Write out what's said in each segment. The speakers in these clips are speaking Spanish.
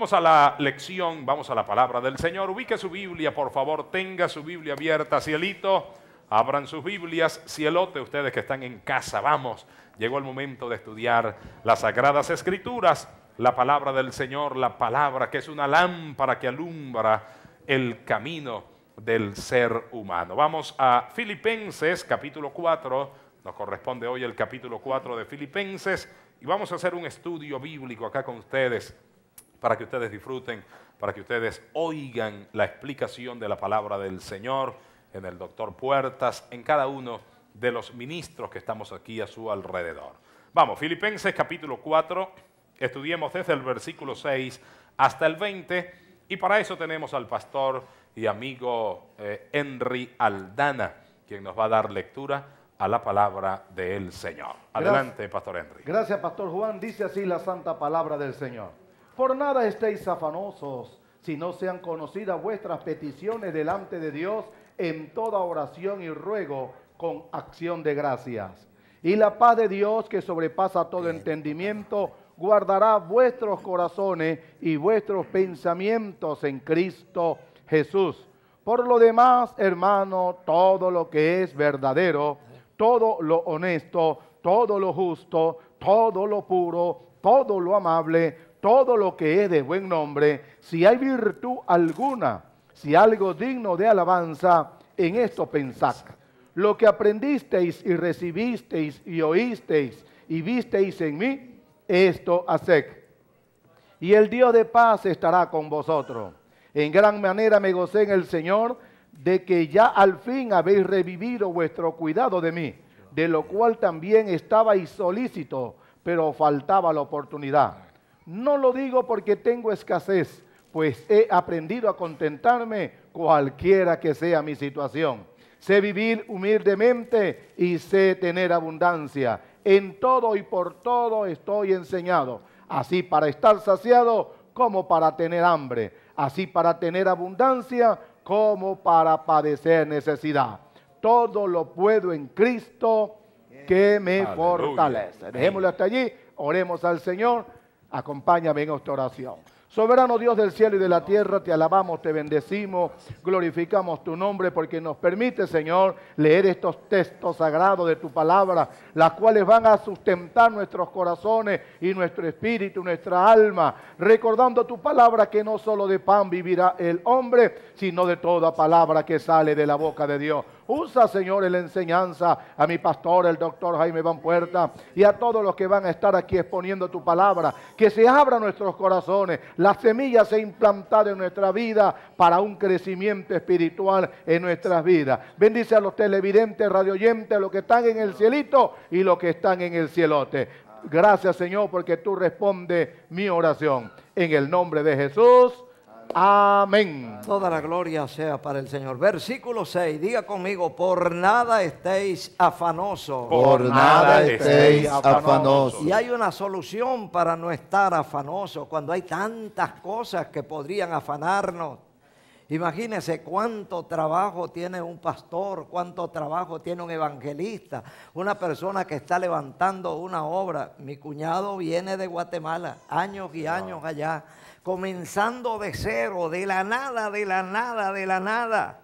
Vamos a la lección, vamos a la palabra del Señor. Ubique su Biblia, por favor, tenga su Biblia abierta, cielito. Abran sus Biblias, cielote, ustedes que están en casa, vamos. Llegó el momento de estudiar las sagradas escrituras, la palabra del Señor, la palabra que es una lámpara que alumbra el camino del ser humano. Vamos a Filipenses capítulo 4, nos corresponde hoy el capítulo 4 de Filipenses y vamos a hacer un estudio bíblico acá con ustedes para que ustedes disfruten, para que ustedes oigan la explicación de la palabra del Señor en el doctor Puertas, en cada uno de los ministros que estamos aquí a su alrededor. Vamos, Filipenses capítulo 4, estudiemos desde el versículo 6 hasta el 20 y para eso tenemos al pastor y amigo eh, Henry Aldana, quien nos va a dar lectura a la palabra del Señor. Adelante, Pastor Henry. Gracias, Pastor Juan. Dice así la santa palabra del Señor. Por nada estéis afanosos, si no sean conocidas vuestras peticiones delante de Dios en toda oración y ruego con acción de gracias. Y la paz de Dios que sobrepasa todo entendimiento, guardará vuestros corazones y vuestros pensamientos en Cristo Jesús. Por lo demás, hermano, todo lo que es verdadero, todo lo honesto, todo lo justo, todo lo puro, todo lo amable, todo lo que es de buen nombre, si hay virtud alguna, si algo digno de alabanza, en esto pensad. Lo que aprendisteis y recibisteis y oísteis y visteis en mí, esto haced. Y el Dios de paz estará con vosotros. En gran manera me gocé en el Señor de que ya al fin habéis revivido vuestro cuidado de mí, de lo cual también estabais solícito, pero faltaba la oportunidad. No lo digo porque tengo escasez, pues he aprendido a contentarme cualquiera que sea mi situación. Sé vivir humildemente y sé tener abundancia. En todo y por todo estoy enseñado, así para estar saciado como para tener hambre, así para tener abundancia como para padecer necesidad. Todo lo puedo en Cristo que me fortalece. Dejémoslo hasta allí, oremos al Señor. Acompáñame en esta oración. Soberano Dios del cielo y de la tierra, te alabamos, te bendecimos, glorificamos tu nombre porque nos permite, Señor, leer estos textos sagrados de tu palabra, las cuales van a sustentar nuestros corazones y nuestro espíritu, nuestra alma, recordando tu palabra que no solo de pan vivirá el hombre, sino de toda palabra que sale de la boca de Dios. Usa, Señor, la enseñanza a mi pastor, el doctor Jaime Van Puerta, y a todos los que van a estar aquí exponiendo tu palabra. Que se abran nuestros corazones, las semillas se implantado en nuestra vida para un crecimiento espiritual en nuestras vidas. Bendice a los televidentes, radioyentes, los que están en el cielito y los que están en el cielote. Gracias, Señor, porque tú respondes mi oración. En el nombre de Jesús. Amén. Toda la gloria sea para el Señor. Versículo 6. Diga conmigo, por nada estéis afanosos. Por, nada estéis afanosos. Y hay una solución para no estar afanosos cuando hay tantas cosas que podrían afanarnos. Imagínense cuánto trabajo tiene un pastor, cuánto trabajo tiene un evangelista, una persona que está levantando una obra. Mi cuñado viene de Guatemala, años y años allá comenzando de cero, de la nada, de la nada, de la nada.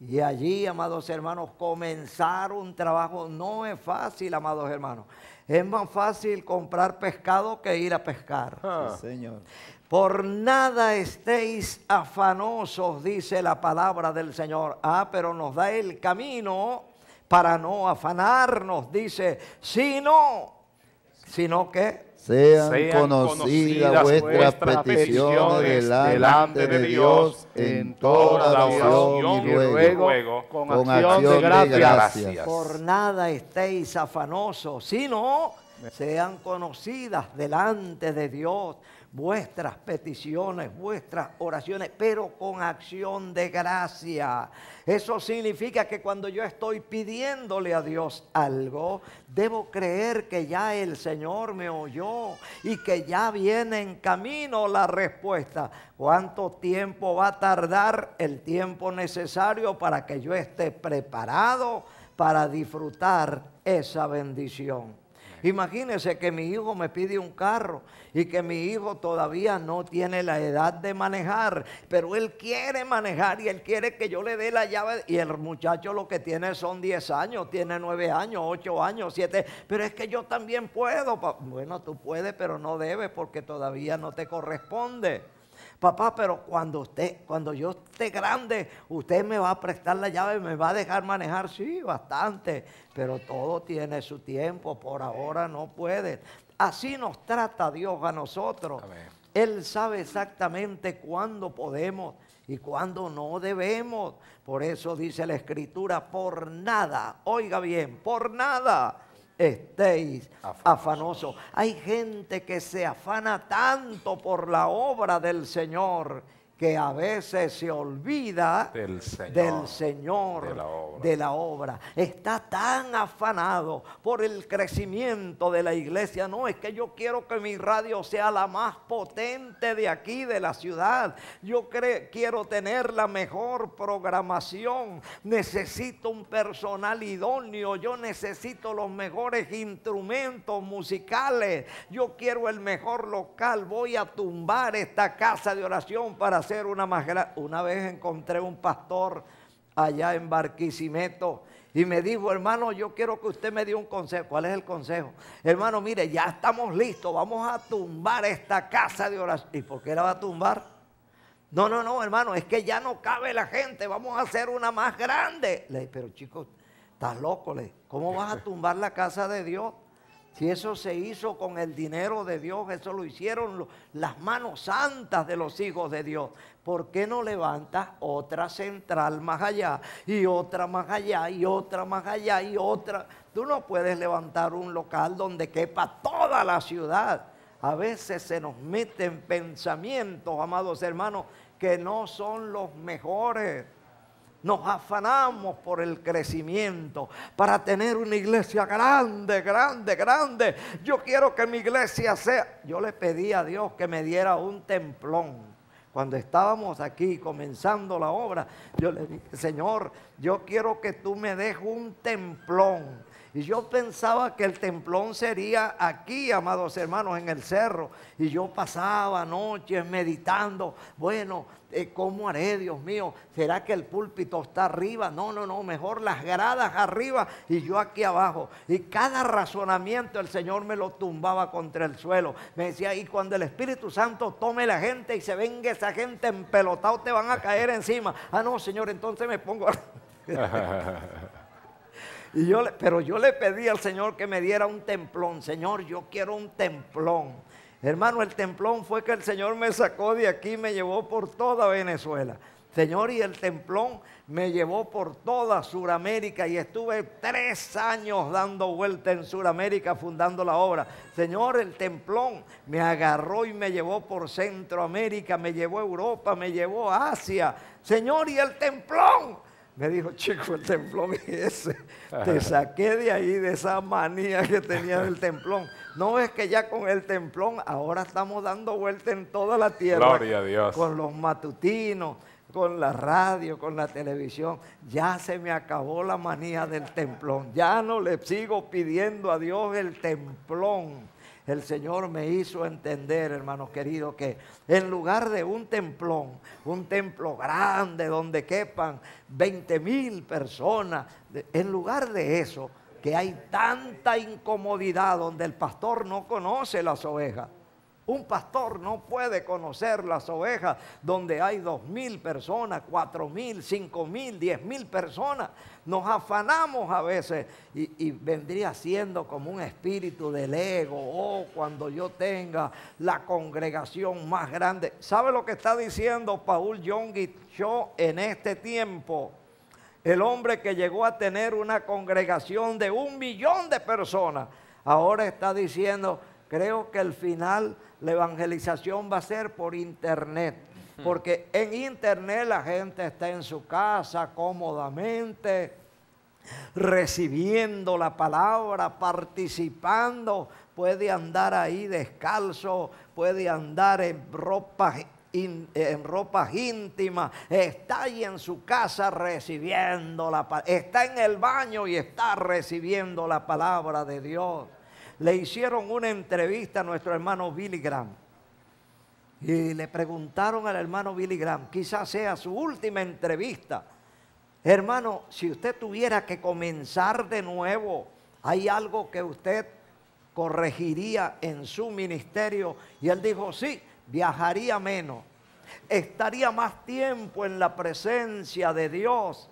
Y allí, amados hermanos, comenzar un trabajo no es fácil, amados hermanos. Es más fácil comprar pescado que ir a pescar. Ah. señor. Por nada estéis afanosos, dice la palabra del Señor. Ah, pero nos da el camino para no afanarnos, dice, sino, sino que sean, conocidas, petición vuestras peticiones delante, de Dios en toda oración y luego con, acción, de, de gracias. Por nada estéis afanosos, sino sean conocidas delante de Dios vuestras peticiones, vuestras oraciones, pero con acción de gracia. Eso significa que cuando yo estoy pidiéndole a Dios algo, debo creer que ya el Señor me oyó y que ya viene en camino la respuesta. ¿Cuánto tiempo va a tardar el tiempo necesario para que yo esté preparado para disfrutar esa bendición? Imagínense que mi hijo me pide un carro y que mi hijo todavía no tiene la edad de manejar, pero él quiere manejar y él quiere que yo le dé la llave. Y el muchacho lo que tiene son 10 años, tiene 9 años, 8 años, 7. Pero es que yo también puedo. Bueno, tú puedes, pero no debes porque todavía no te corresponde papá, pero cuando usted, cuando yo esté grande, usted me va a prestar la llave me va a dejar manejar. Sí, bastante, pero todo tiene su tiempo, por ahora no puede. Así nos trata Dios a nosotros. Él sabe exactamente cuándo podemos y cuándo no debemos. Por eso dice la escritura, por nada, oiga bien, por nada estéis afanosos. Hay gente que se afana tanto por la obra del Señor que a veces se olvida del Señor, de, la de, la obra. Está tan afanado por el crecimiento de la iglesia. No, es que yo quiero que mi radio sea la más potente de aquí, de la ciudad. Yo quiero tener la mejor programación. Necesito un personal idóneo. Yo necesito los mejores instrumentos musicales. Yo quiero el mejor local. Voy a tumbar esta casa de oración para hacer una más grande. Una vez encontré un pastor allá en Barquisimeto y me dijo, hermano, yo quiero que usted me dé un consejo. ¿Cuál es el consejo? Hermano, mire, ya estamos listos, vamos a tumbar esta casa de oración. ¿Y por qué la va a tumbar? No, no, no, hermano, es que ya no cabe la gente, vamos a hacer una más grande. Le pero chicos, estás loco, le ¿cómo vas a tumbar la casa de Dios? Si eso se hizo con el dinero de Dios, eso lo hicieron las manos santas de los hijos de Dios. ¿Por qué no levantas otra central más allá y otra más allá y otra más allá y otra? Tú no puedes levantar un local donde quepa toda la ciudad. A veces se nos meten pensamientos, amados hermanos, que no son los mejores nos afanamos por el crecimiento, para tener una iglesia grande, grande, grande. Yo quiero que mi iglesia sea... Yo le pedí a Dios que me diera un templón. Cuando estábamos aquí comenzando la obra, yo le dije, Señor, yo quiero que tú me dejes un templón y yo pensaba que el templón sería aquí, amados hermanos, en el cerro. Y yo pasaba noches meditando, bueno, eh, ¿cómo haré, Dios mío? ¿Será que el púlpito está arriba? No, no, no, mejor las gradas arriba y yo aquí abajo. Y cada razonamiento el Señor me lo tumbaba contra el suelo. Me decía, y cuando el Espíritu Santo tome la gente y se venga esa gente empelotado, te van a caer encima. Ah, no, Señor, entonces me pongo... pero yo le pedí al Señor que me diera un templón. Señor, yo quiero un templón. Hermano, el templón fue que el Señor me sacó de aquí, me llevó por toda Venezuela. Señor, y el templón me llevó por toda Sudamérica y estuve tres años dando vuelta en Sudamérica fundando la obra. Señor, el templón me agarró y me llevó por Centroamérica, me llevó a Europa, me llevó a Asia. Señor, y el templón me dijo, chico, el templón ese. Te saqué de ahí, de esa manía que tenía del templón. No es que ya con el templón, ahora estamos dando vuelta en toda la tierra. Gloria a Dios. Con los matutinos, con la radio, con la televisión. Ya se me acabó la manía del templón. Ya no le sigo pidiendo a Dios el templón el Señor me hizo entender, hermanos queridos, que en lugar de un templón, un templo grande donde quepan 20 mil personas, en lugar de eso, que hay tanta incomodidad donde el pastor no conoce las ovejas. Un pastor no puede conocer las ovejas donde hay dos mil personas, cuatro mil, cinco mil, diez mil personas. Nos afanamos a veces y, vendría siendo como un espíritu del ego. Oh, cuando yo tenga la congregación más grande. ¿Sabe lo que está diciendo Paul y Cho en este tiempo? El hombre que llegó a tener una congregación de un millón de personas, ahora está diciendo, Creo que el final, la evangelización va a ser por internet. Porque en internet la gente está en su casa cómodamente, recibiendo la palabra, participando, puede andar ahí descalzo, puede andar en ropa en ropas íntimas, está ahí en su casa recibiendo la palabra, está en el baño y está recibiendo la palabra de Dios le hicieron una entrevista a nuestro hermano Billy Graham. Y le preguntaron al hermano Billy Graham, quizás sea su última entrevista. Hermano, si usted tuviera que comenzar de nuevo, ¿hay algo que usted corregiría en su ministerio? Y él dijo, sí, viajaría menos, estaría más tiempo en la presencia de Dios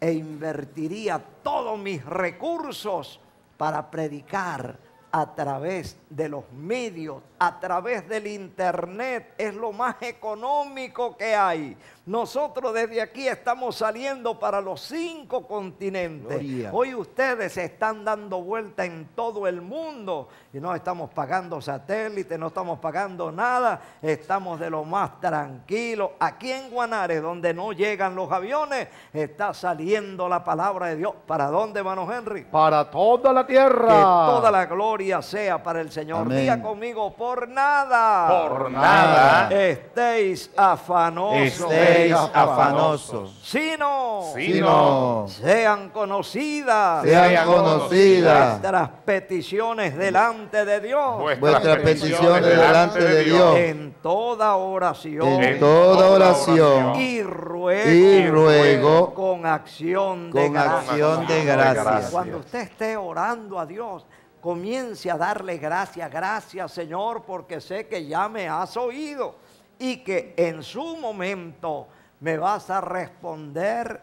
e invertiría todos mis recursos para predicar a través de los medios, a través del internet. Es lo más económico que hay. Nosotros desde aquí estamos saliendo para los cinco continentes. Hoy ustedes están dando vuelta en todo el mundo y no estamos pagando satélites, no estamos pagando nada, estamos de lo más tranquilo. Aquí en Guanare, donde no llegan los aviones, está saliendo la palabra de Dios. ¿Para dónde, hermano Henry? Para toda la tierra. Que toda la gloria sea para el Señor. Día conmigo, por nada. Por nada. Estéis afanosos afanosos, sino, sean conocidas, sean conocidas vuestras peticiones delante de Dios, peticiones delante de Dios, en toda oración, en toda oración, y ruego, con acción de con acción de gracias. Cuando usted esté orando a Dios, comience a darle gracias, gracias Señor, porque sé que ya me has oído y que en su momento me vas a responder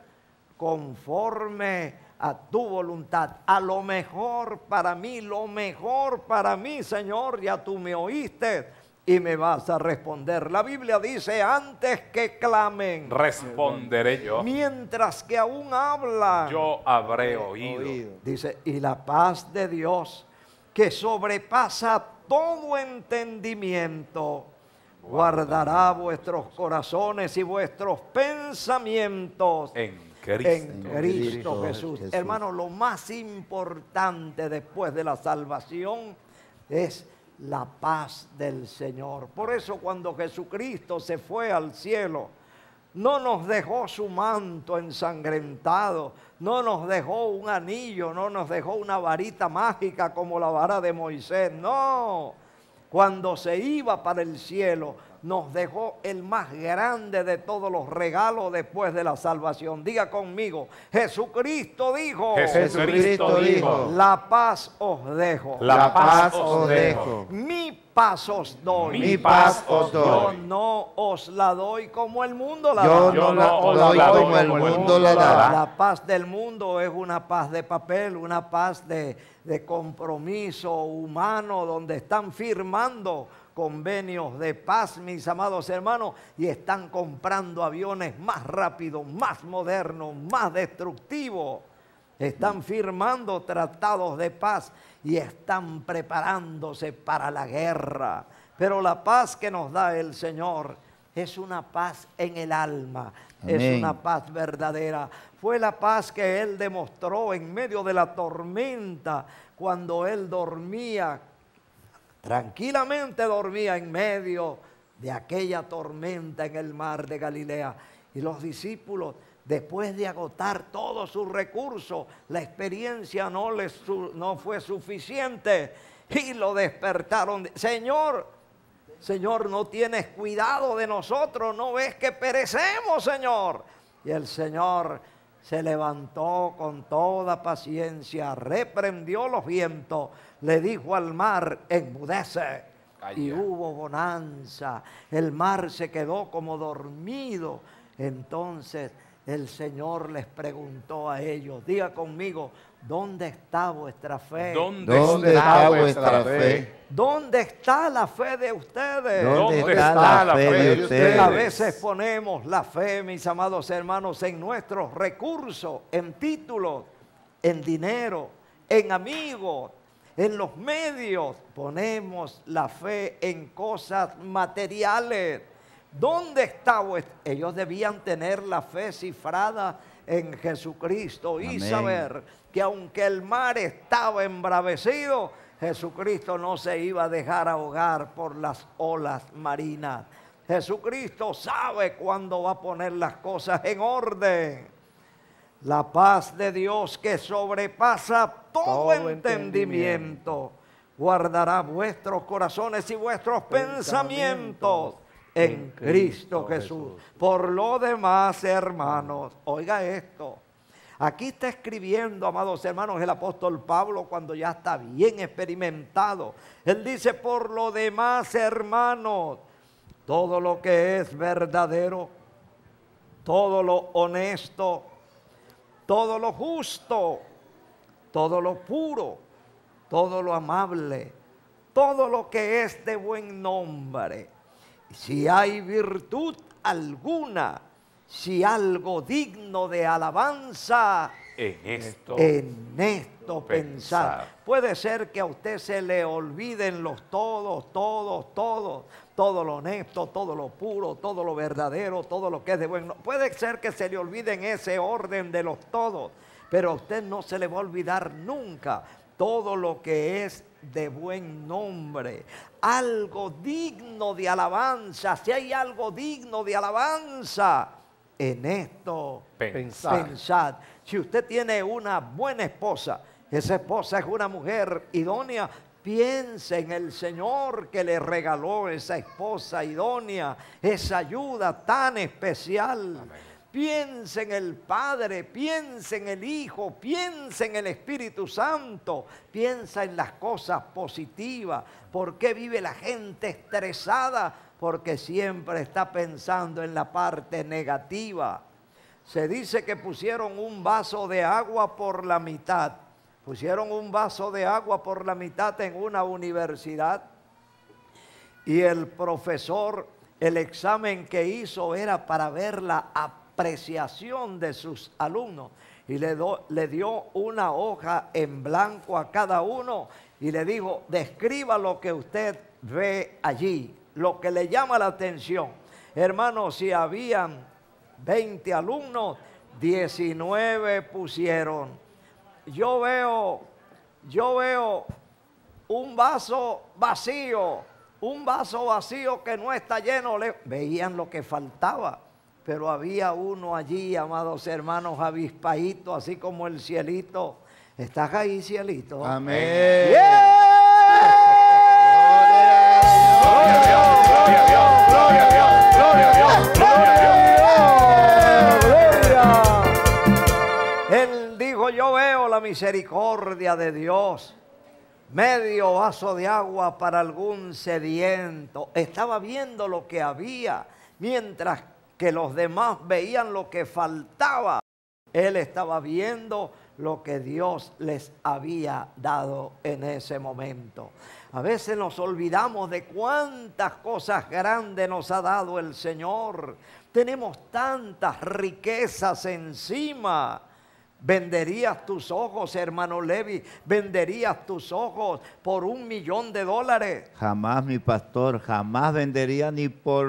conforme a tu voluntad. A lo mejor para mí, lo mejor para mí, Señor, ya tú me oíste y me vas a responder. La Biblia dice, antes que clamen, responderé yo. Mientras que aún hablan, yo habré oído. Dice, y la paz de Dios, que sobrepasa todo entendimiento, guardará vuestros corazones y vuestros pensamientos en Cristo, Jesús. Hermano, lo más importante después de la salvación es la paz del Señor. Por eso cuando Jesucristo se fue al cielo, no nos dejó su manto ensangrentado, no nos dejó un anillo, no nos dejó una varita mágica como la vara de Moisés, no cuando se iba para el cielo nos dejó el más grande de todos los regalos después de la salvación. Diga conmigo, Jesucristo dijo, Jesucristo dijo, la paz os dejo. La, paz, os dejo. Mi paz os doy. Mi paz os doy. no os la doy como el mundo la da. la doy, como, el la La paz del mundo es una paz de papel, una paz de, de compromiso humano donde están firmando convenios de paz, mis amados hermanos, y están comprando aviones más rápidos, más modernos, más destructivos. Están firmando tratados de paz y están preparándose para la guerra. Pero la paz que nos da el Señor es una paz en el alma, es una paz verdadera. Fue la paz que Él demostró en medio de la tormenta, cuando Él dormía tranquilamente dormía en medio de aquella tormenta en el mar de Galilea. Y los discípulos, después de agotar todos sus recursos, la experiencia no, les, no fue suficiente y lo despertaron. Señor, Señor, no tienes cuidado de nosotros, no ves que perecemos, Señor. Y el Señor se levantó con toda paciencia, reprendió los vientos, le dijo al mar, enmudece. Y hubo bonanza, el mar se quedó como dormido. Entonces el Señor les preguntó a ellos, diga conmigo, ¿Dónde está vuestra fe? ¿Dónde, está, vuestra fe? ¿Dónde está la fe de ustedes? ¿Dónde, está, la fe, de, ustedes? A veces ponemos la fe, mis amados hermanos, en nuestros recursos, en títulos, en dinero, en amigos, en los medios. Ponemos la fe en cosas materiales. ¿Dónde está vuestra? Ellos debían tener la fe cifrada en Jesucristo y saber que aunque el mar estaba embravecido, Jesucristo no se iba a dejar ahogar por las olas marinas. Jesucristo sabe cuándo va a poner las cosas en orden. La paz de Dios que sobrepasa todo, entendimiento, guardará vuestros corazones y vuestros pensamientos en Cristo Jesús. Por lo demás, hermanos, oiga esto. Aquí está escribiendo, amados hermanos, el apóstol Pablo cuando ya está bien experimentado. Él dice, por lo demás, hermanos, todo lo que es verdadero, todo lo honesto, todo lo justo, todo lo puro, todo lo amable, todo lo que es de buen nombre si hay virtud alguna, si algo digno de alabanza, en esto, en esto pensar. Puede ser que a usted se le olviden los todos, todos, todos, todo lo honesto, todo lo puro, todo lo verdadero, todo lo que es de bueno. Puede ser que se le olviden ese orden de los todos, pero a usted no se le va a olvidar nunca todo lo que es de buen nombre, algo digno de alabanza, si hay algo digno de alabanza, en esto pensad. Si usted tiene una buena esposa, esa esposa es una mujer idónea, piense en el Señor que le regaló esa esposa idónea, esa ayuda tan especial. Piensa en el Padre, piensa en el Hijo, piensa en el Espíritu Santo, piensa en las cosas positivas. ¿Por qué vive la gente estresada? Porque siempre está pensando en la parte negativa. Se dice que pusieron un vaso de agua por la mitad. Pusieron un vaso de agua por la mitad en una universidad y el profesor, el examen que hizo era para verla la apreciación de sus alumnos y le, le dio una hoja en blanco a cada uno y le dijo, describa lo que usted ve allí, lo que le llama la atención. Hermanos, si habían 20 alumnos, 19 pusieron. Yo veo, yo veo un vaso vacío, un vaso vacío que no está lleno. Le, veían lo que faltaba pero había uno allí, amados hermanos, avispadito, así como el cielito. ¿Estás ahí, cielito? Amén. Gloria a Dios, gloria a Dios, gloria gloria gloria Gloria. Él dijo, yo veo la misericordia de Dios. Medio vaso de agua para algún sediento. Estaba viendo lo que había mientras que los demás veían lo que faltaba, él estaba viendo lo que Dios les había dado en ese momento. A veces nos olvidamos de cuántas cosas grandes nos ha dado el Señor. Tenemos tantas riquezas encima Venderías tus ojos, hermano Levi, venderías tus ojos por un millón de dólares. Jamás, mi pastor, jamás vendería ni por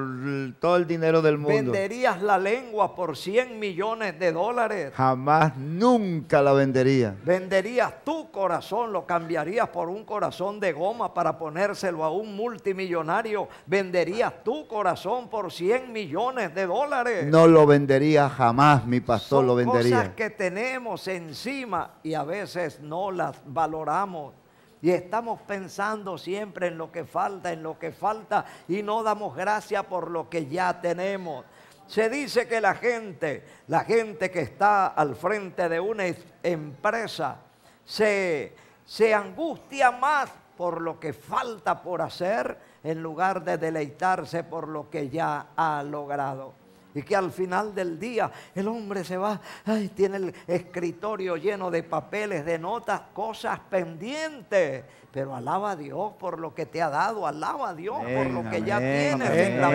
todo el dinero del mundo. Venderías la lengua por 100 millones de dólares. Jamás, nunca la vendería. Venderías tu corazón, lo cambiarías por un corazón de goma para ponérselo a un multimillonario. Venderías tu corazón por 100 millones de dólares. No lo vendería jamás, mi pastor, lo vendería. Cosas que tenemos encima y a veces no las valoramos. Y estamos pensando siempre en lo que falta, en lo que falta, y no damos gracia por lo que ya tenemos. Se dice que la gente, la gente que está al frente de una empresa, se, se angustia más por lo que falta por hacer en lugar de deleitarse por lo que ya ha logrado. Y que al final del día el hombre se va, ay, tiene el escritorio lleno de papeles, de notas, cosas pendientes. Pero alaba a Dios por lo que te ha dado, alaba a Dios por lo que ya tienes en la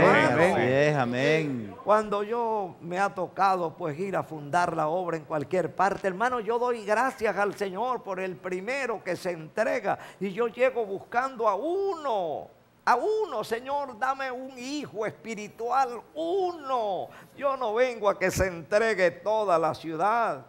mano. Cuando yo me ha tocado pues ir a fundar la obra en cualquier parte, hermano, yo doy gracias al Señor por el primero que se entrega y yo llego buscando a uno a uno, Señor, dame un hijo espiritual, uno. Yo no vengo a que se entregue toda la ciudad.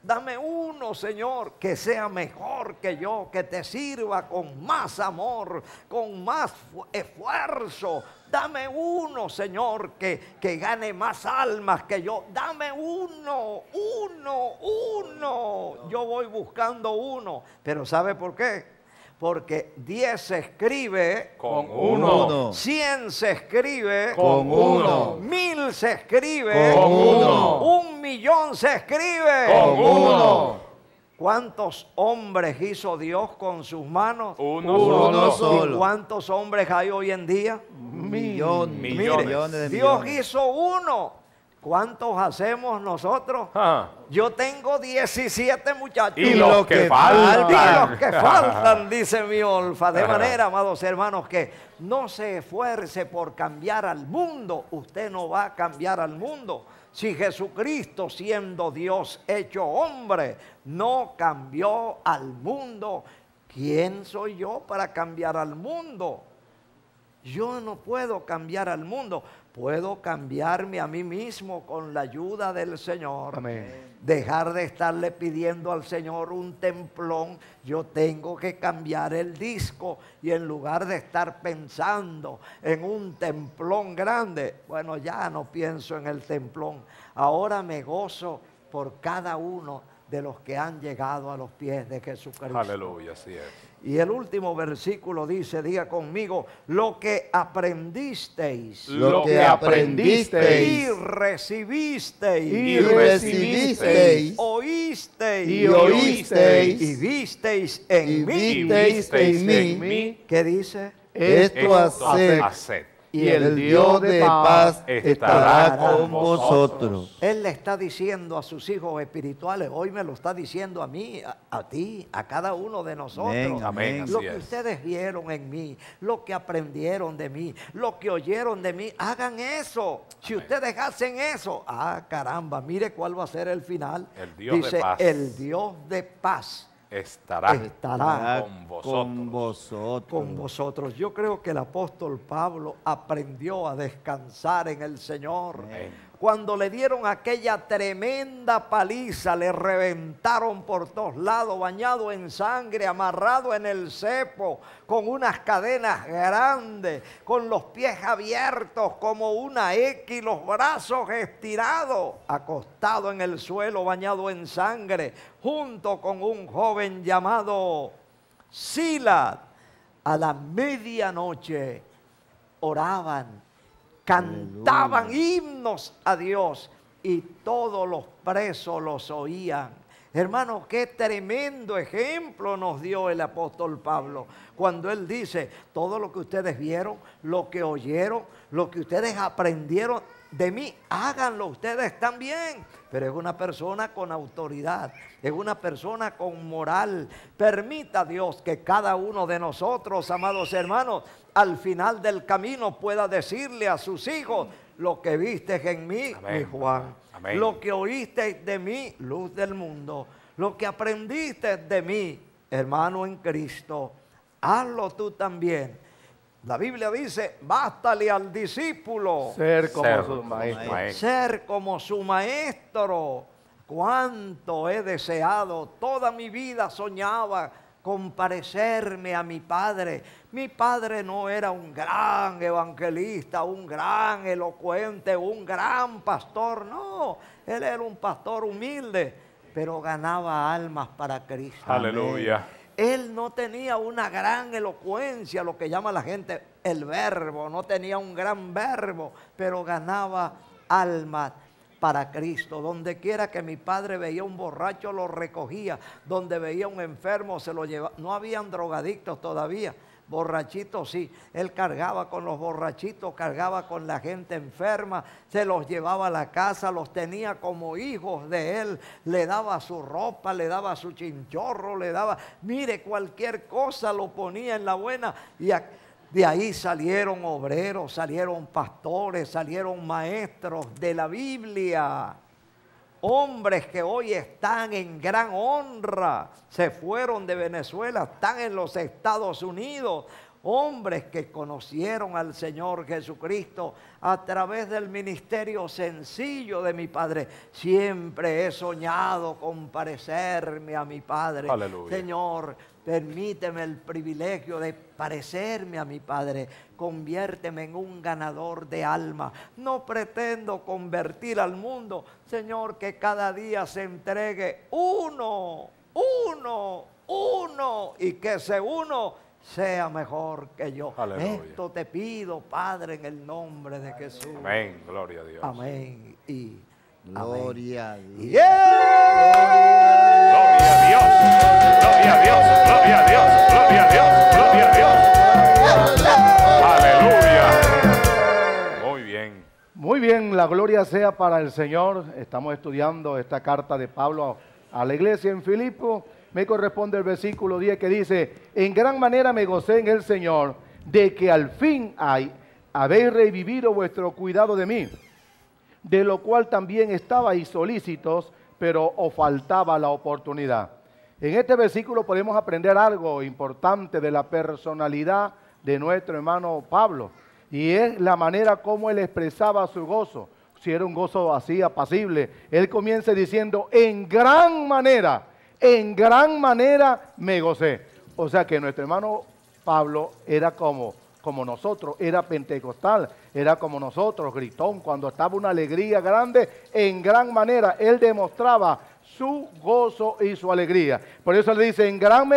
Dame uno, Señor, que sea mejor que yo, que te sirva con más amor, con más esfuerzo. Dame uno, Señor, que, que gane más almas que yo. Dame uno, uno, uno. Yo voy buscando uno. Pero ¿sabe por qué? porque 10 se escribe con 1, 100 se escribe con 1, 1000 se escribe con 1, 1 millón se escribe con 1. ¿Cuántos hombres hizo Dios con sus manos? Uno, solo. ¿Y cuántos hombres hay hoy en día? Millones. Millones. Dios hizo uno. ¿Cuántos hacemos nosotros? Yo tengo 17 muchachos. Y los, que, faltan. Y los que faltan, dice mi olfa. De manera, amados hermanos, que no se esfuerce por cambiar al mundo. Usted no va a cambiar al mundo. Si Jesucristo, siendo Dios hecho hombre, no cambió al mundo, ¿quién soy yo para cambiar al mundo? Yo no puedo cambiar al mundo puedo cambiarme a mí mismo con la ayuda del Señor. Dejar de estarle pidiendo al Señor un templón, yo tengo que cambiar el disco y en lugar de estar pensando en un templón grande, bueno, ya no pienso en el templón, ahora me gozo por cada uno de los que han llegado a los pies de Jesucristo. Aleluya, así es. Y el último versículo dice, diga conmigo, lo que aprendisteis, lo que aprendisteis y recibisteis, y recibisteis, oísteis y oísteis y visteis en mí, visteis en mí, ¿qué dice? Esto, hace y, el, Dios de paz estará, con vosotros. Él le está diciendo a sus hijos espirituales, hoy me lo está diciendo a mí, a, ti, a cada uno de nosotros. lo que ustedes vieron en mí, lo que aprendieron de mí, lo que oyeron de mí, hagan eso. Si ustedes hacen eso, ah, caramba, mire cuál va a ser el final. Dice, el Dios de paz estará, con, vosotros. con, vosotros. Yo creo que el apóstol Pablo aprendió a descansar en el Señor cuando le dieron aquella tremenda paliza, le reventaron por todos lados, bañado en sangre, amarrado en el cepo, con unas cadenas grandes, con los pies abiertos como una X, los brazos estirados, acostado en el suelo, bañado en sangre, junto con un joven llamado Silas. A la medianoche oraban cantaban himnos a Dios y todos los presos los oían. Hermano, qué tremendo ejemplo nos dio el apóstol Pablo cuando él dice, todo lo que ustedes vieron, lo que oyeron, lo que ustedes aprendieron, de mí, háganlo ustedes también. Pero es una persona con autoridad, es una persona con moral. Permita Dios que cada uno de nosotros, amados hermanos, al final del camino pueda decirle a sus hijos, lo que viste en mí, Juan, lo que oíste de mí, luz del mundo, lo que aprendiste de mí, hermano en Cristo, hazlo tú también la Biblia dice, bástale al discípulo. Ser como su maestro. maestro. Ser como su maestro. Cuánto he deseado, toda mi vida soñaba comparecerme a mi padre. Mi padre no era un gran evangelista, un gran elocuente, un gran pastor, no, él era un pastor humilde, pero ganaba almas para Cristo. Aleluya. Él no tenía una gran elocuencia, lo que llama la gente el verbo, no tenía un gran verbo, pero ganaba almas para Cristo. Donde quiera que mi padre veía un borracho, lo recogía. Donde veía un enfermo, se lo llevaba. No habían drogadictos todavía borrachitos sí, él cargaba con los borrachitos, cargaba con la gente enferma, se los llevaba a la casa, los tenía como hijos de él, le daba su ropa, le daba su chinchorro, le daba, mire, cualquier cosa lo ponía en la buena y de ahí salieron obreros, salieron pastores, salieron maestros de la Biblia. Hombres que hoy están en gran honra, se fueron de Venezuela, están en los Estados Unidos, hombres que conocieron al Señor Jesucristo a través del ministerio sencillo de mi Padre. Siempre he soñado con parecerme a mi Padre. Señor, permíteme el privilegio de parecerme a mi Padre. Conviérteme en un ganador de alma. No pretendo convertir al mundo. Señor, que cada día se entregue uno, uno, uno y que ese uno sea mejor que yo. Esto te pido, Padre, en el nombre de Jesús. Amén, gloria a Dios. Amén y gloria a Dios. Gloria a Dios. Gloria a Dios. Gloria a Dios. Gloria a Dios. Gloria a Dios. Aleluya. Muy bien. Muy bien, la gloria sea para el Señor. Estamos estudiando esta carta de Pablo a la iglesia en Filipo me corresponde el versículo 10 que dice, en gran manera me gocé en el Señor de que al fin hay, habéis revivido vuestro cuidado de mí, de lo cual también estabais solícitos, pero os faltaba la oportunidad. En este versículo podemos aprender algo importante de la personalidad de nuestro hermano Pablo, y es la manera como él expresaba su gozo si era un gozo así apacible. Él comienza diciendo, en gran manera en gran manera me gocé. O sea que nuestro hermano Pablo era como, como nosotros, era pentecostal, era como nosotros, gritón, cuando estaba una alegría grande, en gran manera él demostraba su gozo y su alegría. Por eso le dice, en gran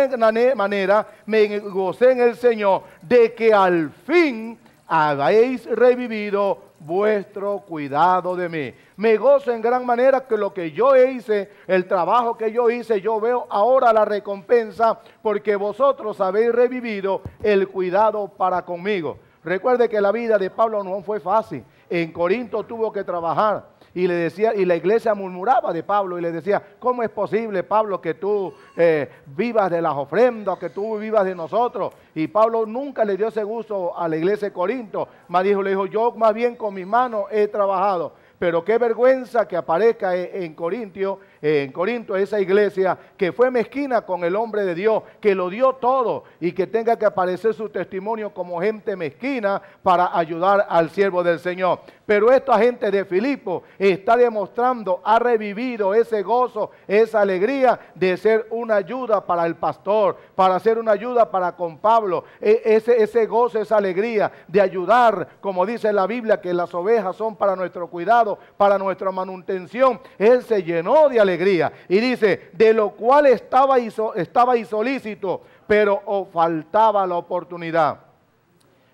manera me gocé en el Señor de que al fin habéis revivido vuestro cuidado de mí. Me gozo en gran manera que lo que yo hice, el trabajo que yo hice, yo veo ahora la recompensa porque vosotros habéis revivido el cuidado para conmigo. Recuerde que la vida de Pablo no fue fácil. En Corinto tuvo que trabajar y le decía y la iglesia murmuraba de Pablo y le decía cómo es posible Pablo que tú eh, vivas de las ofrendas que tú vivas de nosotros y Pablo nunca le dio ese gusto a la iglesia de Corinto más dijo le dijo yo más bien con mis manos he trabajado pero qué vergüenza que aparezca e, en, Corintio en Corinto, esa iglesia que fue mezquina con el hombre de Dios, que lo dio todo y que tenga que aparecer su testimonio como gente mezquina para ayudar al siervo del Señor. Pero esta gente de Filipo está demostrando, ha revivido ese gozo, esa alegría de ser una ayuda para el pastor, para ser una ayuda para con Pablo, e, ese, ese gozo, esa alegría de ayudar, como dice la Biblia, que las ovejas son para nuestro cuidado, para nuestra manutención. Él se llenó de alegría y dice, de lo cual estaba, iso, estaba, pero faltaba la oportunidad.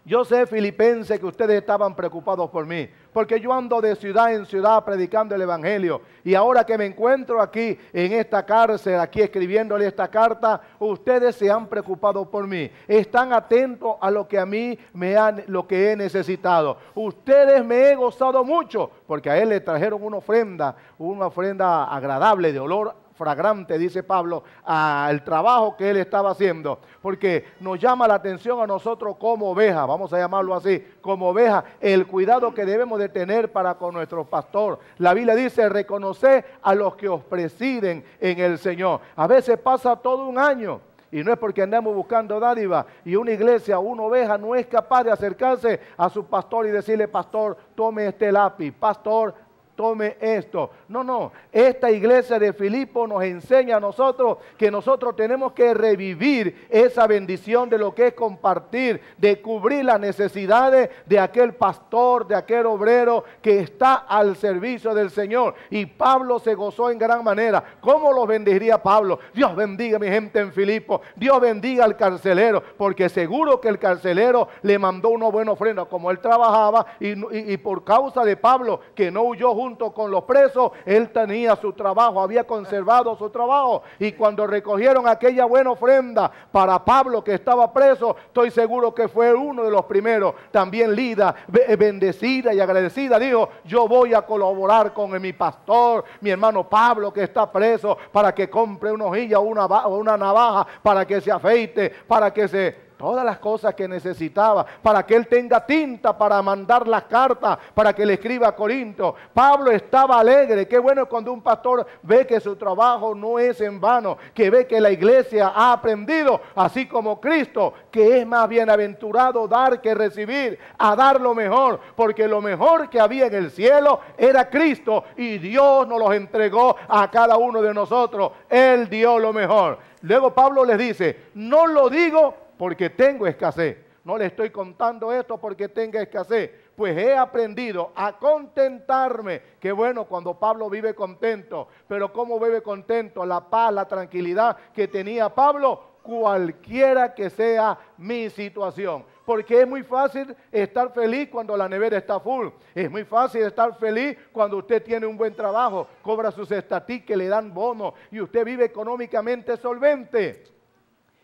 Yo sé, filipense, que ustedes estaban preocupados por mí, porque yo ando de ciudad en ciudad predicando el Evangelio. Y ahora que me encuentro aquí en esta cárcel, aquí escribiéndole esta carta, ustedes se han preocupado por mí. Están atentos a lo que a mí me han, lo que he necesitado. Ustedes me he gozado mucho, porque a él le trajeron una ofrenda, una ofrenda agradable de olor fragrante, dice Pablo, al trabajo que él estaba haciendo. Porque nos llama la atención a nosotros como oveja, vamos a llamarlo así, como oveja, el cuidado que debemos de tener para con nuestro pastor. La Biblia dice, reconocer a los que os presiden en el Señor. A veces pasa todo un año. Y no es porque andamos buscando dádiva. Y una iglesia, una oveja no es capaz de acercarse a su pastor y decirle, pastor, tome este lápiz, pastor, tome esto. No, no, esta iglesia de Filipo nos enseña a nosotros que nosotros tenemos que revivir esa bendición de lo que es compartir, de cubrir las necesidades de aquel pastor, de aquel obrero que está al servicio del Señor. Y Pablo se gozó en gran manera. ¿Cómo los bendiría Pablo? Dios bendiga a mi gente en Filipo. Dios bendiga al carcelero, porque seguro que el carcelero le mandó una buena ofrenda como él trabajaba y, por causa de Pablo que no huyó junto con los presos, él tenía su trabajo, había conservado su trabajo. Y cuando recogieron aquella buena ofrenda para Pablo que estaba preso, estoy seguro que fue uno de los primeros. También Lida, eh, bendecida y agradecida, dijo, yo voy a colaborar con mi pastor, mi hermano Pablo que está preso, para que compre una hojilla o una, una navaja, para que se afeite, para que se todas las cosas que necesitaba para que él tenga tinta para mandar las cartas, para que le escriba a Corinto. Pablo estaba alegre. Qué bueno cuando un pastor ve que su trabajo no es en vano, que ve que la iglesia ha aprendido, así como Cristo, que es más bienaventurado dar que recibir, a dar lo mejor, porque lo mejor que había en el cielo era Cristo y Dios nos los entregó a cada uno de nosotros. Él dio lo mejor. Luego Pablo les dice, no lo digo porque tengo escasez. No le estoy contando esto porque tenga escasez, pues he aprendido a contentarme. que bueno cuando Pablo vive contento, pero ¿cómo vive contento? La paz, la tranquilidad que tenía Pablo, cualquiera que sea mi situación. Porque es muy fácil estar feliz cuando la nevera está full. Es muy fácil estar feliz cuando usted tiene un buen trabajo, cobra sus estatis que le dan bonos y usted vive económicamente solvente.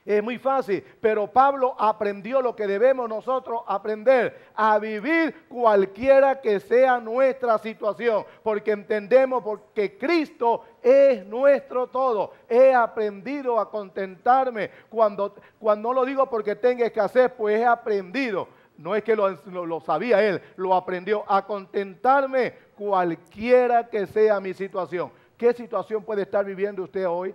Es muy fácil, pero Pablo aprendió lo que debemos nosotros aprender, a vivir cualquiera que sea nuestra situación, porque entendemos porque Cristo es nuestro todo. He aprendido a contentarme cuando, cuando no lo digo porque tenga que hacer, pues he aprendido. No es que lo sabía él, lo aprendió a contentarme cualquiera que sea mi situación. ¿Qué situación puede estar viviendo usted hoy?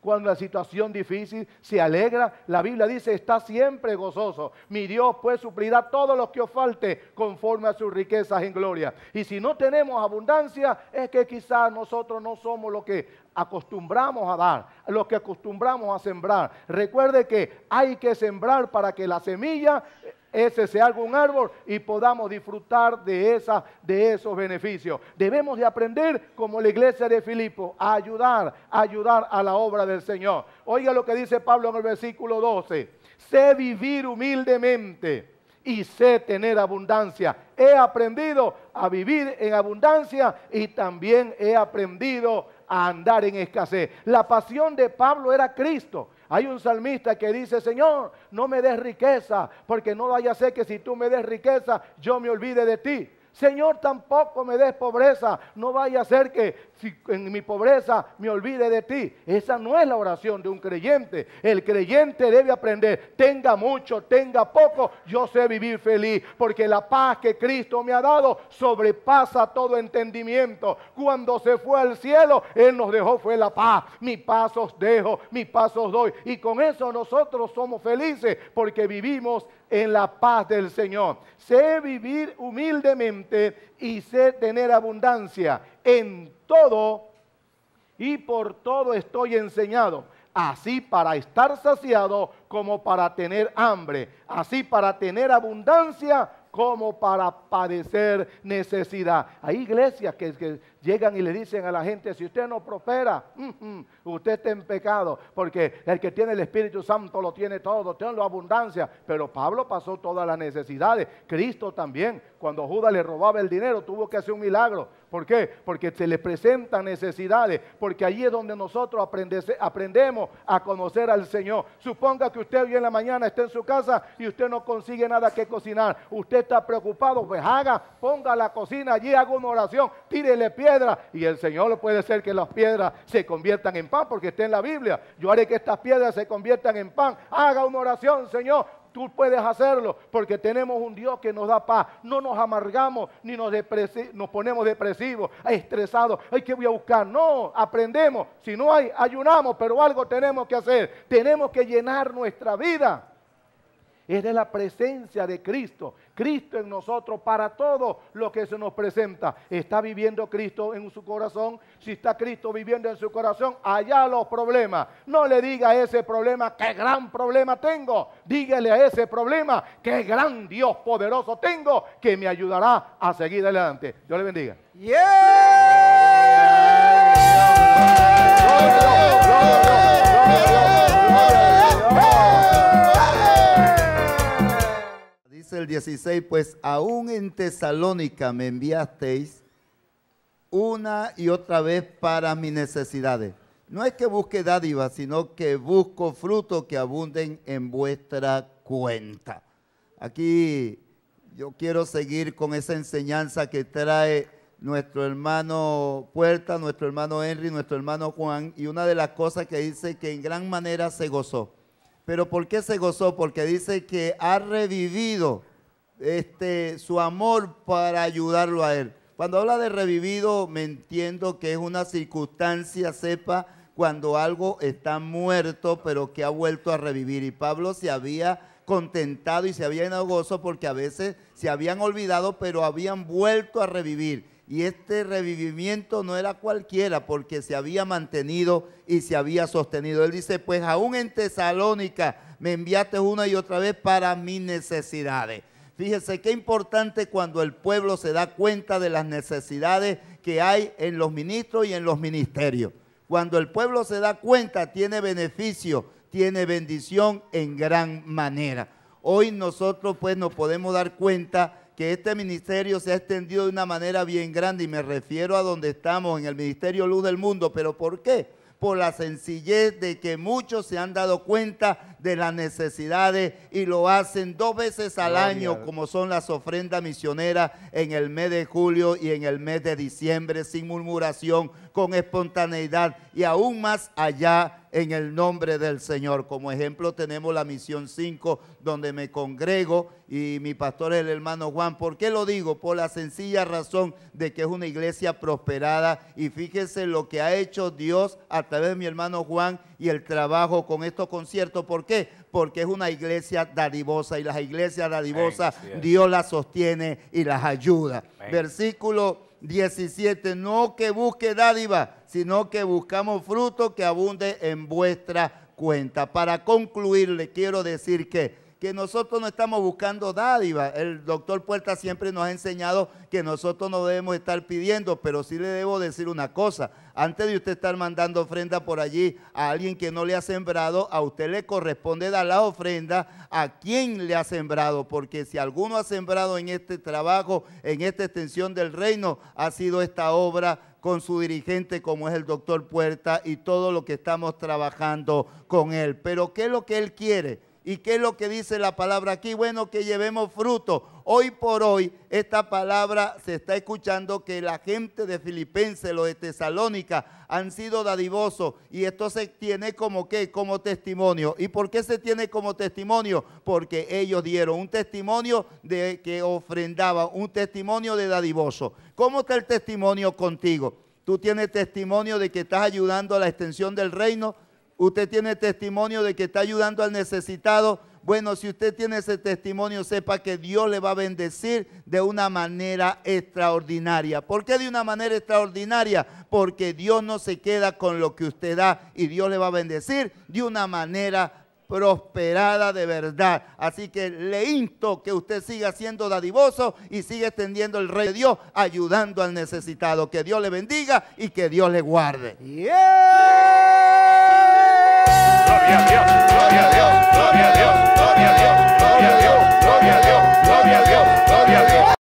Cuando la situación difícil se alegra, la Biblia dice, está siempre gozoso. Mi Dios pues suplirá todo lo que os falte conforme a sus riquezas en gloria. Y si no tenemos abundancia, es que quizás nosotros no somos lo que acostumbramos a dar, lo que acostumbramos a sembrar. Recuerde que hay que sembrar para que la semilla ese sea algún árbol y podamos disfrutar de, esa, de esos beneficios. Debemos de aprender como la iglesia de Filipo a ayudar, a ayudar a la obra del Señor. Oiga lo que dice Pablo en el versículo 12. Sé vivir humildemente y sé tener abundancia. He aprendido a vivir en abundancia y también he aprendido a andar en escasez. La pasión de Pablo era Cristo. Hay un salmista que dice, Señor, no me des riqueza, porque no vaya a ser que si tú me des riqueza, yo me olvide de ti. Señor, tampoco me des pobreza. No vaya a ser que si en mi pobreza me olvide de ti. Esa no es la oración de un creyente. El creyente debe aprender, tenga mucho, tenga poco, yo sé vivir feliz, porque la paz que Cristo me ha dado sobrepasa todo entendimiento. Cuando se fue al cielo, Él nos dejó, fue la paz. Mi paz os dejo, mi paz os doy. Y con eso nosotros somos felices, porque vivimos en la paz del Señor. Sé vivir humildemente y sé tener abundancia en todo y por todo estoy enseñado. Así para estar saciado como para tener hambre. Así para tener abundancia como para padecer necesidad. Hay iglesias que, llegan y le dicen a la gente, si usted no prospera, usted está en pecado, porque el que tiene el Espíritu Santo lo tiene todo, tiene abundancia. Pero Pablo pasó todas las necesidades, Cristo también, cuando Judas le robaba el dinero, tuvo que hacer un milagro. ¿Por qué? Porque se le presentan necesidades, porque allí es donde nosotros aprendemos a conocer al Señor. Suponga que usted hoy en la mañana está en su casa y usted no consigue nada que cocinar, usted está preocupado, pues haga, ponga la cocina allí, haga una oración, tírele pie y el Señor puede ser que las piedras se conviertan en pan, porque está en la Biblia. Yo haré que estas piedras se conviertan en pan. Haga una oración, Señor. Tú puedes hacerlo porque tenemos un Dios que nos da paz. No nos amargamos ni nos, nos ponemos depresivos, estresados. hay que voy a buscar? No, aprendemos. Si no hay, ayunamos, pero algo tenemos que hacer. Tenemos que llenar nuestra vida es de la presencia de Cristo. Cristo en nosotros para todo lo que se nos presenta. Está viviendo Cristo en su corazón. Si está Cristo viviendo en su corazón, allá los problemas. No le diga a ese problema qué gran problema tengo. Dígale a ese problema qué gran Dios poderoso tengo que me ayudará a seguir adelante. Dios le bendiga. el 16, pues aún en Tesalónica me enviasteis una y otra vez para mis necesidades. No es que busque dádiva, sino que busco frutos que abunden en vuestra cuenta. Aquí yo quiero seguir con esa enseñanza que trae nuestro hermano Puerta, nuestro hermano Henry, nuestro hermano Juan, y una de las cosas que dice que en gran manera se gozó. Pero ¿por qué se gozó? Porque dice que ha revivido este, su amor para ayudarlo a él. Cuando habla de revivido, me entiendo que es una circunstancia, sepa, cuando algo está muerto, pero que ha vuelto a revivir. Y Pablo se había contentado y se había llenado gozo porque a veces se habían olvidado, pero habían vuelto a revivir. Y este revivimiento no era cualquiera porque se había mantenido y se había sostenido. Él dice, pues aún en Tesalónica me enviaste una y otra vez para mis necesidades. Fíjese qué importante cuando el pueblo se da cuenta de las necesidades que hay en los ministros y en los ministerios. Cuando el pueblo se da cuenta, tiene beneficio, tiene bendición en gran manera. Hoy nosotros pues nos podemos dar cuenta que este ministerio se ha extendido de una manera bien grande y me refiero a donde estamos, en el Ministerio Luz del Mundo, pero ¿por qué? por la sencillez de que muchos se han dado cuenta de las necesidades y lo hacen dos veces al año, como son las ofrendas misioneras en el mes de julio y en el mes de diciembre, sin murmuración, con espontaneidad y aún más allá en el nombre del Señor. Como ejemplo tenemos la misión 5 donde me congrego y mi pastor es el hermano Juan. ¿Por qué lo digo? Por la sencilla razón de que es una iglesia prosperada y fíjese lo que ha hecho Dios a través de mi hermano Juan y el trabajo con estos conciertos. ¿Por qué? Porque es una iglesia dadivosa y las iglesias dadivosas Dios las sostiene y las ayuda. Versículo 17, no que busque dádiva, sino que buscamos fruto que abunde en vuestra cuenta. Para concluir, le quiero decir que que nosotros no estamos buscando dádiva. El doctor Puerta siempre nos ha enseñado que nosotros no debemos estar pidiendo, pero sí le debo decir una cosa. Antes de usted estar mandando ofrenda por allí a alguien que no le ha sembrado, a usted le corresponde dar la ofrenda a quien le ha sembrado, porque si alguno ha sembrado en este trabajo, en esta extensión del reino, ha sido esta obra con su dirigente como es el doctor Puerta y todo lo que estamos trabajando con él. Pero ¿qué es lo que él quiere? ¿Y qué es lo que dice la palabra aquí? Bueno, que llevemos fruto. Hoy por hoy esta palabra se está escuchando que la gente de Filipenses, los de Tesalónica, han sido dadivosos y esto se tiene como qué, como testimonio. ¿Y por qué se tiene como testimonio? Porque ellos dieron un testimonio de que ofrendaban, un testimonio de dadivoso. ¿Cómo está el testimonio contigo? Tú tienes testimonio de que estás ayudando a la extensión del reino Usted tiene testimonio de que está ayudando al necesitado. Bueno, si usted tiene ese testimonio, sepa que Dios le va a bendecir de una manera extraordinaria. ¿Por qué de una manera extraordinaria? Porque Dios no se queda con lo que usted da y Dios le va a bendecir de una manera prosperada de verdad. Así que le insto que usted siga siendo dadivoso y siga extendiendo el rey de Dios, ayudando al necesitado. Que Dios le bendiga y que Dios le guarde gloria a Dios, gloria a Dios, gloria a Dios, gloria a Dios, gloria a Dios, gloria a Dios, gloria a Dios, gloria a Dios.